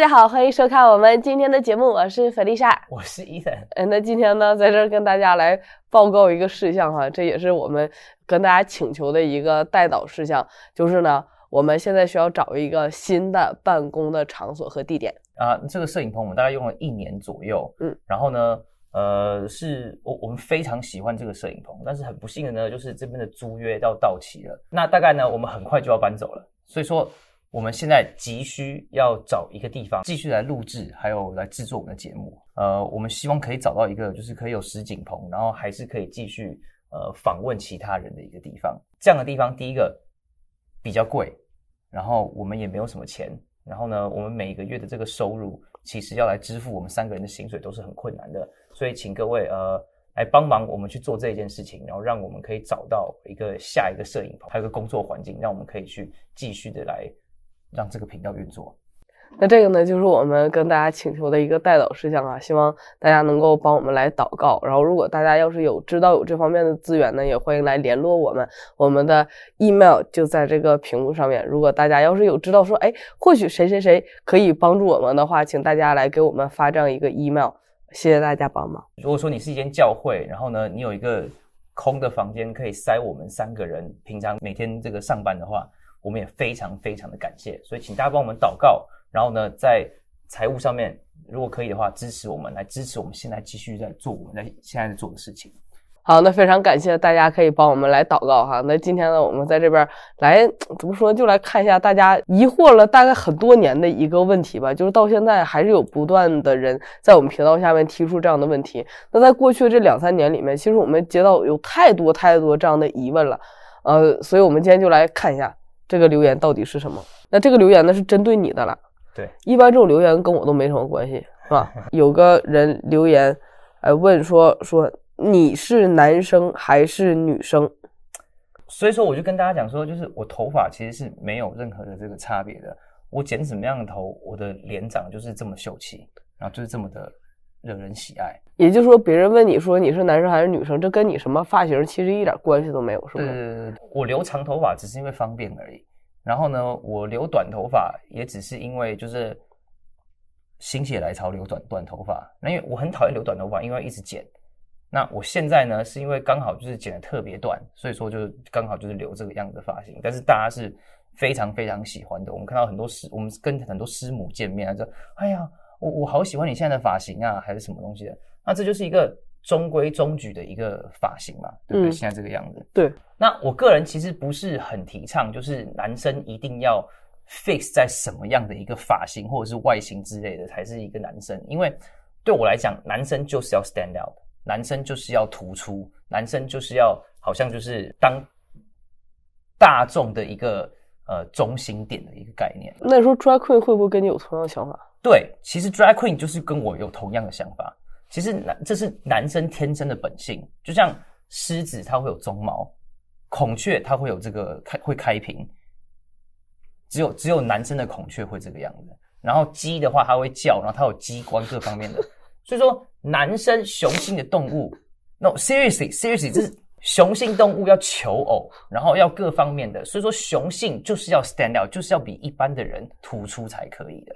大家好，欢迎收看我们今天的节目，我是粉丽莎，我是伊森。嗯，那今天呢，在这儿跟大家来报告一个事项哈，这也是我们跟大家请求的一个代导事项，就是呢，我们现在需要找一个新的办公的场所和地点。啊，这个摄影棚我们大概用了一年左右，嗯，然后呢，呃，是我我们非常喜欢这个摄影棚，但是很不幸的呢，就是这边的租约要到期了，那大概呢，我们很快就要搬走了，所以说。我们现在急需要找一个地方继续来录制，还有来制作我们的节目。呃，我们希望可以找到一个，就是可以有实景棚，然后还是可以继续呃访问其他人的一个地方。这样的地方，第一个比较贵，然后我们也没有什么钱。然后呢，我们每个月的这个收入，其实要来支付我们三个人的薪水都是很困难的。所以，请各位呃来帮忙我们去做这件事情，然后让我们可以找到一个下一个摄影棚，还有个工作环境，让我们可以去继续的来。让这个频道运作。那这个呢，就是我们跟大家请求的一个代祷事项啊，希望大家能够帮我们来祷告。然后，如果大家要是有知道有这方面的资源呢，也欢迎来联络我们。我们的 email 就在这个屏幕上面。如果大家要是有知道说，哎，或许谁谁谁可以帮助我们的话，请大家来给我们发这样一个 email。谢谢大家帮忙。如果说你是一间教会，然后呢，你有一个空的房间可以塞我们三个人，平常每天这个上班的话。我们也非常非常的感谢，所以请大家帮我们祷告。然后呢，在财务上面，如果可以的话，支持我们来支持我们现在继续在做我们在现在在做的事情。好，那非常感谢大家，可以帮我们来祷告哈。那今天呢，我们在这边来怎么说，就来看一下大家疑惑了大概很多年的一个问题吧。就是到现在还是有不断的人在我们频道下面提出这样的问题。那在过去的这两三年里面，其实我们接到有太多太多这样的疑问了，呃，所以我们今天就来看一下。这个留言到底是什么？那这个留言呢是针对你的了。对，一般这种留言跟我都没什么关系，是吧？有个人留言，哎，问说说你是男生还是女生？所以说我就跟大家讲说，就是我头发其实是没有任何的这个差别的，我剪什么样的头，我的脸长就是这么秀气，然后就是这么的。惹人喜爱，也就是说，别人问你说你是男生还是女生，这跟你什么发型其实一点关系都没有，是吧？对对对对我留长头发只是因为方便而已。然后呢，我留短头发也只是因为就是心血来潮留短短头发。那因为我很讨厌留短头发，因为一直剪。那我现在呢，是因为刚好就是剪的特别短，所以说就刚好就是留这个样子发型。但是大家是非常非常喜欢的。我们看到很多师，我们跟很多师母见面，啊，就哎呀。”我我好喜欢你现在的发型啊，还是什么东西的？那这就是一个中规中矩的一个发型嘛，对不对？现在这个样子。对。那我个人其实不是很提倡，就是男生一定要 fix 在什么样的一个发型或者是外形之类的，才是一个男生。因为对我来讲，男生就是要 stand out，男生就是要突出，男生就是要好像就是当大众的一个呃中心点的一个概念。那你说 d r a e 会不会跟你有同样的想法？对，其实 Drag Queen 就是跟我有同样的想法。其实男这是男生天生的本性，就像狮子它会有鬃毛，孔雀它会有这个开会开屏，只有只有男生的孔雀会这个样子。然后鸡的话它会叫，然后它有机关各方面的。所以说，男生雄性的动物，No seriously seriously，这是雄性动物要求偶，然后要各方面的。所以说，雄性就是要 stand out，就是要比一般的人突出才可以的。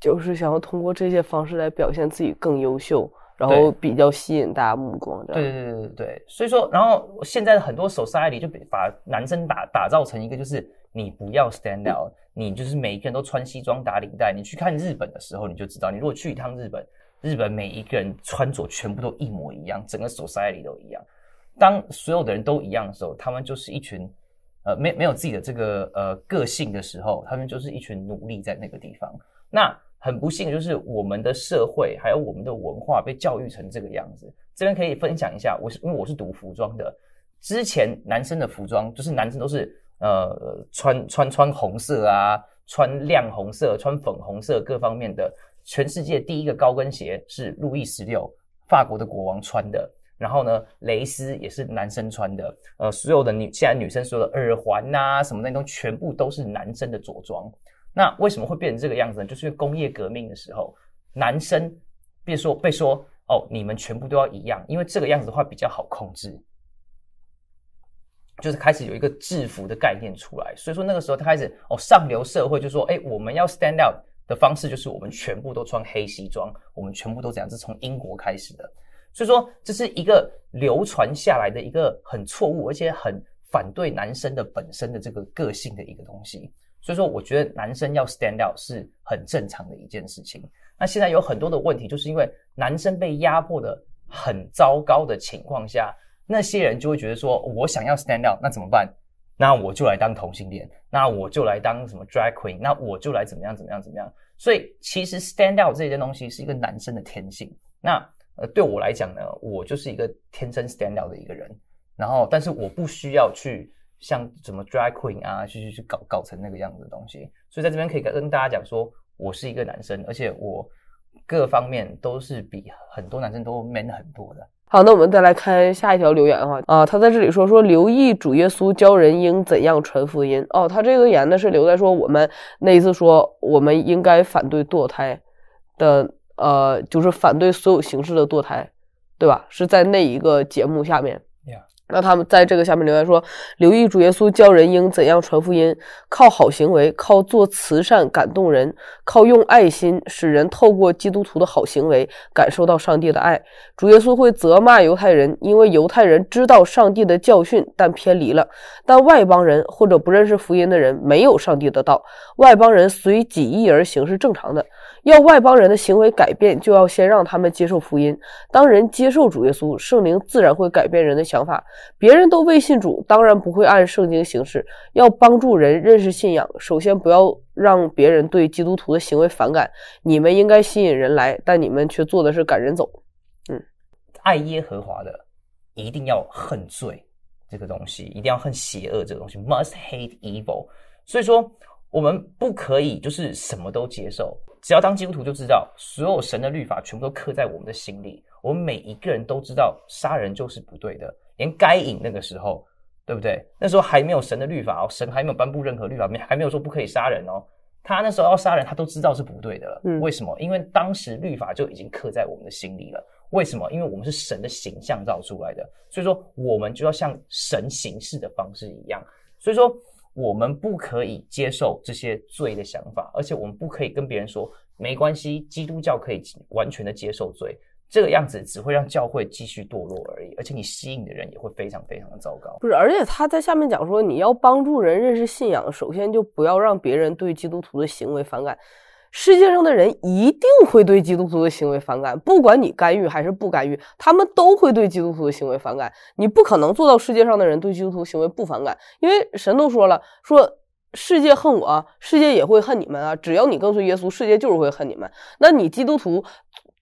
就是想要通过这些方式来表现自己更优秀，然后比较吸引大家目光。对对对对对。所以说，然后现在的很多 society 就把男生打打造成一个，就是你不要 stand out，你就是每一个人都穿西装打领带。你去看日本的时候，你就知道，你如果去一趟日本，日本每一个人穿着全部都一模一样，整个 society 都一样。当所有的人都一样的时候，他们就是一群呃没没有自己的这个呃个性的时候，他们就是一群奴隶在那个地方。那很不幸，就是我们的社会还有我们的文化被教育成这个样子。这边可以分享一下，我是因为我是读服装的，之前男生的服装就是男生都是呃穿穿穿红色啊，穿亮红色、穿粉红色各方面的。全世界第一个高跟鞋是路易十六法国的国王穿的，然后呢，蕾丝也是男生穿的，呃，所有的女现在女生所有的耳环呐什么那种全部都是男生的着装。那为什么会变成这个样子呢？就是工业革命的时候，男生被说被说哦，你们全部都要一样，因为这个样子的话比较好控制，就是开始有一个制服的概念出来。所以说那个时候，他开始哦，上流社会就说：“哎，我们要 stand out 的方式就是我们全部都穿黑西装，我们全部都怎样？”是从英国开始的。所以说这是一个流传下来的一个很错误，而且很反对男生的本身的这个个性的一个东西。所以说，我觉得男生要 stand out 是很正常的一件事情。那现在有很多的问题，就是因为男生被压迫的很糟糕的情况下，那些人就会觉得说：“我想要 stand out，那怎么办？那我就来当同性恋，那我就来当什么 drag queen，那我就来怎么样怎么样怎么样。”所以，其实 stand out 这件东西是一个男生的天性。那呃，对我来讲呢，我就是一个天生 stand out 的一个人。然后，但是我不需要去。像什么 drag queen 啊，去去去搞搞成那个样子的东西，所以在这边可以跟大家讲说，我是一个男生，而且我各方面都是比很多男生都 man 很多的。好，那我们再来看下一条留言哈，啊，他在这里说说留意主耶稣教人应怎样传福音哦，他这个言呢是留在说我们那一次说我们应该反对堕胎的，呃，就是反对所有形式的堕胎，对吧？是在那一个节目下面。那他们在这个下面留言说：“留意主耶稣教人应怎样传福音，靠好行为，靠做慈善感动人，靠用爱心使人透过基督徒的好行为感受到上帝的爱。主耶稣会责骂犹太人，因为犹太人知道上帝的教训，但偏离了。但外邦人或者不认识福音的人没有上帝的道，外邦人随己意而行是正常的。”要外邦人的行为改变，就要先让他们接受福音。当人接受主耶稣，圣灵自然会改变人的想法。别人都未信主，当然不会按圣经行事。要帮助人认识信仰，首先不要让别人对基督徒的行为反感。你们应该吸引人来，但你们却做的是赶人走。嗯，爱耶和华的，一定要恨罪这个东西，一定要恨邪恶这个东西，must hate evil。所以说，我们不可以就是什么都接受。只要当基督徒就知道，所有神的律法全部都刻在我们的心里。我们每一个人都知道，杀人就是不对的。连该隐那个时候，对不对？那时候还没有神的律法哦，神还没有颁布任何律法，没还没有说不可以杀人哦。他那时候要杀人，他都知道是不对的了。为什么？因为当时律法就已经刻在我们的心里了。为什么？因为我们是神的形象造出来的，所以说我们就要像神行事的方式一样。所以说。我们不可以接受这些罪的想法，而且我们不可以跟别人说没关系，基督教可以完全的接受罪，这个样子只会让教会继续堕落而已，而且你吸引的人也会非常非常的糟糕。不是，而且他在下面讲说，你要帮助人认识信仰，首先就不要让别人对基督徒的行为反感。世界上的人一定会对基督徒的行为反感，不管你干预还是不干预，他们都会对基督徒的行为反感。你不可能做到世界上的人对基督徒行为不反感，因为神都说了，说世界恨我，世界也会恨你们啊。只要你跟随耶稣，世界就是会恨你们。那你基督徒？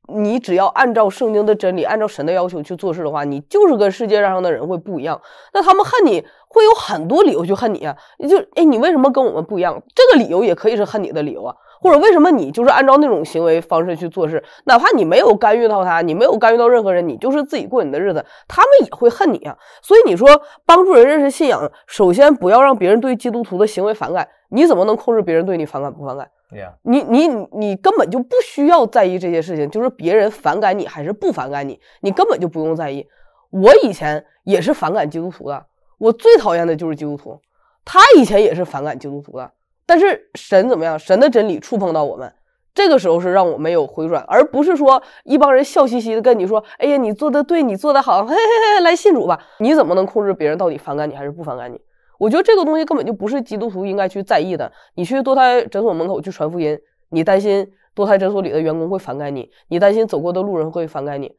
你只要按照圣经的真理，按照神的要求去做事的话，你就是跟世界上的人会不一样。那他们恨你会有很多理由去恨你啊！就哎，你为什么跟我们不一样？这个理由也可以是恨你的理由啊。或者为什么你就是按照那种行为方式去做事？哪怕你没有干预到他，你没有干预到任何人，你就是自己过你的日子，他们也会恨你啊。所以你说帮助人认识信仰，首先不要让别人对基督徒的行为反感。你怎么能控制别人对你反感不反感？你你你根本就不需要在意这些事情，就是别人反感你还是不反感你，你根本就不用在意。我以前也是反感基督徒的，我最讨厌的就是基督徒，他以前也是反感基督徒的。但是神怎么样？神的真理触碰到我们，这个时候是让我没有回转，而不是说一帮人笑嘻嘻的跟你说，哎呀，你做的对，你做的好，嘿嘿嘿，来信主吧。你怎么能控制别人到底反感你还是不反感你？我觉得这个东西根本就不是基督徒应该去在意的。你去堕胎诊所门口去传福音，你担心堕胎诊所里的员工会反感你，你担心走过的路人会反感你，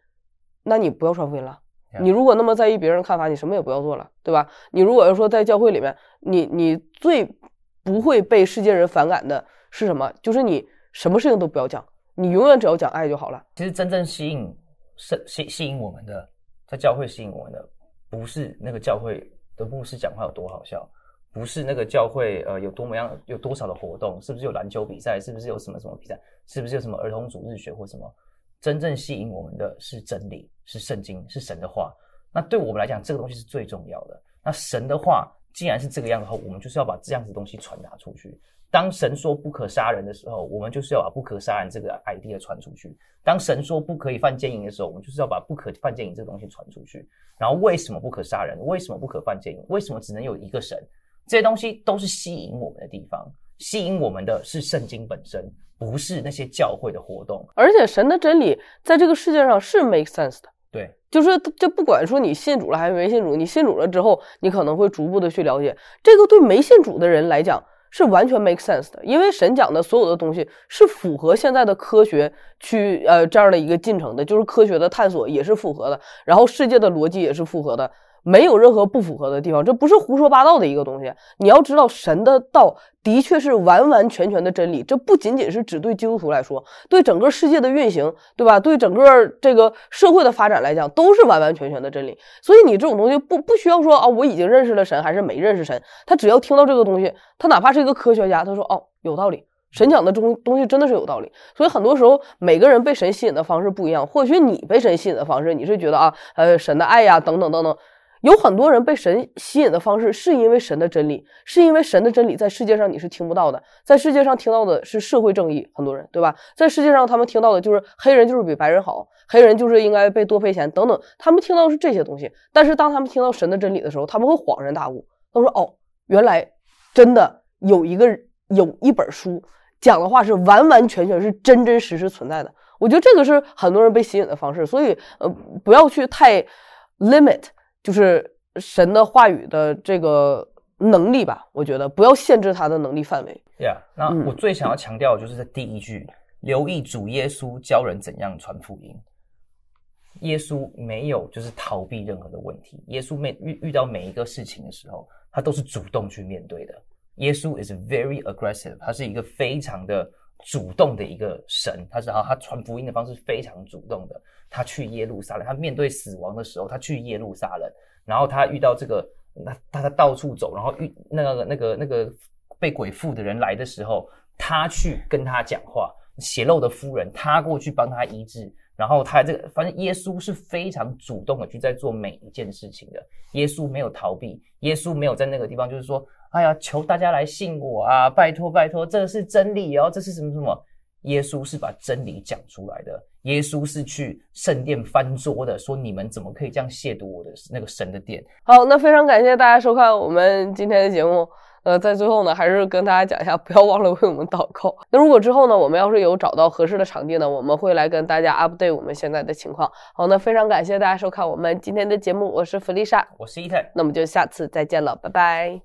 那你不要传福音了。你如果那么在意别人看法，你什么也不要做了，对吧？你如果要说在教会里面，你你最不会被世界人反感的是什么？就是你什么事情都不要讲，你永远只要讲爱就好了。其实真正吸引吸吸引我们的，在教会吸引我们的，不是那个教会。的牧师讲话有多好笑，不是那个教会呃有多么样，有多少的活动，是不是有篮球比赛，是不是有什么什么比赛，是不是有什么儿童主日学或什么？真正吸引我们的是真理，是圣经，是神的话。那对我们来讲，这个东西是最重要的。那神的话。既然是这个样子，我们就是要把这样子东西传达出去。当神说不可杀人的时候，我们就是要把不可杀人这个 idea 传出去。当神说不可以犯奸淫的时候，我们就是要把不可犯奸淫这个东西传出去。然后为什么不可杀人？为什么不可犯奸淫？为什么只能有一个神？这些东西都是吸引我们的地方。吸引我们的是圣经本身，不是那些教会的活动。而且神的真理在这个世界上是 make sense 的。就是，就不管说你信主了还是没信主，你信主了之后，你可能会逐步的去了解。这个对没信主的人来讲是完全 make sense 的，因为神讲的所有的东西是符合现在的科学去呃这样的一个进程的，就是科学的探索也是符合的，然后世界的逻辑也是符合的。没有任何不符合的地方，这不是胡说八道的一个东西。你要知道，神的道的确是完完全全的真理，这不仅仅是只对基督徒来说，对整个世界的运行，对吧？对整个这个社会的发展来讲，都是完完全全的真理。所以你这种东西不不需要说啊，我已经认识了神还是没认识神，他只要听到这个东西，他哪怕是一个科学家，他说哦，有道理，神讲的中东西真的是有道理。所以很多时候，每个人被神吸引的方式不一样，或许你被神吸引的方式，你是觉得啊，呃，神的爱呀，等等等等。有很多人被神吸引的方式，是因为神的真理，是因为神的真理在世界上你是听不到的，在世界上听到的是社会正义，很多人对吧？在世界上他们听到的就是黑人就是比白人好，黑人就是应该被多赔钱等等，他们听到的是这些东西。但是当他们听到神的真理的时候，他们会恍然大悟，他说哦，原来真的有一个有一本书讲的话是完完全全是真真实实存在的。我觉得这个是很多人被吸引的方式，所以呃，不要去太 limit。就是神的话语的这个能力吧，我觉得不要限制他的能力范围。对啊，那我最想要强调的就是在第一句，留意主耶稣教人怎样传福音。耶稣没有就是逃避任何的问题，耶稣每遇遇到每一个事情的时候，他都是主动去面对的。耶稣 is very aggressive，他是一个非常的。主动的一个神，他是啊，他传福音的方式非常主动的。他去耶路撒冷，他面对死亡的时候，他去耶路撒冷，然后他遇到这个，那他他到处走，然后遇那个那个那个被鬼附的人来的时候，他去跟他讲话，血肉的夫人，他过去帮他医治。然后他这个，反正耶稣是非常主动的去在做每一件事情的。耶稣没有逃避，耶稣没有在那个地方就是说，哎呀，求大家来信我啊，拜托拜托，这是真理哦，这是什么什么？耶稣是把真理讲出来的，耶稣是去圣殿翻桌的，说你们怎么可以这样亵渎我的那个神的殿？好，那非常感谢大家收看我们今天的节目。呃，在最后呢，还是跟大家讲一下，不要忘了为我们祷告。那如果之后呢，我们要是有找到合适的场地呢，我们会来跟大家 update 我们现在的情况。好，那非常感谢大家收看我们今天的节目，我是弗丽莎，我是伊泰，那么就下次再见了，拜拜。